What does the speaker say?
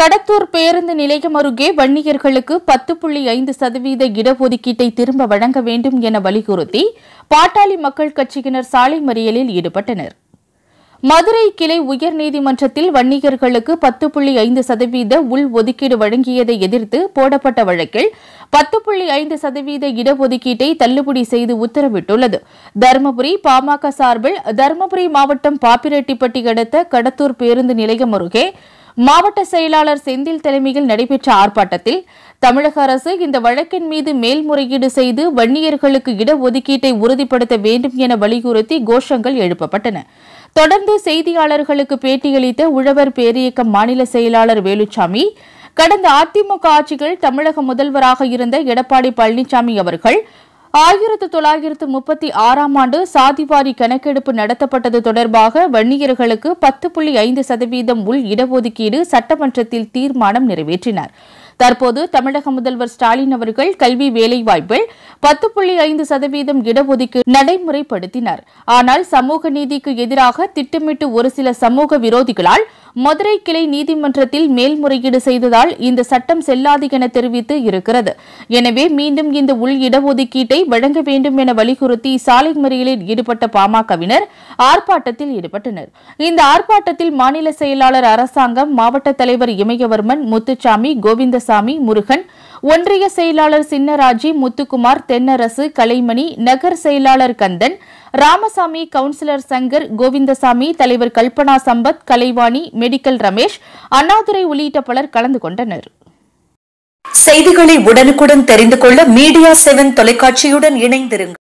கடத்தூர் பேருந்து நிலையம் அருகே வன்னியர்களுக்கு பத்து புள்ளி ஐந்து சதவீத இடஒதுக்கீட்டை திரும்ப வழங்க வேண்டும் என வலியுறுத்தி பாட்டாளி மக்கள் கட்சியினர் சாலை மறியலில் ஈடுபட்டனர் மதுரை கிளை உயர்நீதிமன்றத்தில் வன்னியர்களுக்கு பத்து புள்ளி ஐந்து சதவீத உள் ஒதுக்கீடு வழங்கியதை எதிர்த்து போடப்பட்ட வழக்கில் பத்து புள்ளி ஐந்து சதவீத இடஒதுக்கீட்டை தள்ளுபடி செய்து உத்தரவிட்டுள்ளது தருமபுரி பாமக சார்பில் தருமபுரி மாவட்டம் பாப்பிரெட்டிப்பட்டி அடுத்த கடத்தூர் பேருந்து நிலையம் அருகே மாவட்ட செயலாளர் செந்தில் தலைமையில் நடைபெற்ற ஆர்ப்பாட்டத்தில் தமிழக அரசு இந்த வழக்கின் மீது மேல்முறையீடு செய்து வன்னியர்களுக்கு இடஒதுக்கீட்டை உறுதிப்படுத்த வேண்டும் என வலியுறுத்தி கோஷங்கள் எழுப்பப்பட்டன தொடர்ந்து செய்தியாளர்களுக்கு பேட்டியளித்த உழவர் பேரியக்கம் மாநில செயலாளர் வேலுச்சாமி கடந்த அதிமுக ஆட்சிகள் தமிழக முதல்வராக இருந்த எடப்பாடி பழனிசாமி அவர்கள் ஆயிரத்து தொள்ளாயிரத்து முப்பத்தி ஆறாம் ஆண்டு சாதிவாரி கணக்கெடுப்பு நடத்தப்பட்டது தொடர்பாக வன்னியர்களுக்கு பத்து புள்ளி ஐந்து சதவீதம் உள் இடஒதுக்கீடு சட்டமன்றத்தில் தீர்மானம் நிறைவேற்றினார் தற்போது தமிழக முதல்வர் ஸ்டாலின் அவர்கள் கல்வி வேலைவாய்ப்பில் பத்து புள்ளி ஐந்து சதவீதம் இடஒதுக்கீடு நடைமுறைப்படுத்தினர் ஆனால் சமூக நீதிக்கு எதிராக திட்டமிட்டு ஒரு சில சமூக விரோதிகளால் மதுரை கிளை நீதிமன்றத்தில் மேல்முறையீடு செய்ததால் இந்த சட்டம் செல்லாது என தெரிவித்து இருக்கிறது எனவே மீண்டும் இந்த உள் இடஒதுக்கீட்டை வழங்க வேண்டும் என வலியுறுத்தி சாலை மறியலில் ஈடுபட்ட பாமகவினர் ஆர்ப்பாட்டத்தில் ஈடுபட்டனர் இந்த ஆர்ப்பாட்டத்தில் மாநில செயலாளர் அரசாங்கம் மாவட்ட தலைவர் இமயவர்மன் முத்துச்சாமி கோவிந்தசாமி ராமசாமி முருகன் ஒன்றிய செயலாளர் சின்னராஜி முத்துக்குமார் தென்னரசு கலைமணி நகர் செயலாளர் கந்தன் ராமசாமி கவுன்சிலர் சங்கர் கோவிந்தசாமி தலைவர் கல்பனா சம்பத் கலைவாணி மெடிக்கல் ரமேஷ் அண்ணாதுரை உள்ளிட்ட பலர் கலந்து கொண்டனர் செய்திகளை உடனுக்குடன் தெரிந்து கொள்ள மீடியா செவன் தொலைக்காட்சியுடன் இணைந்திருங்கள்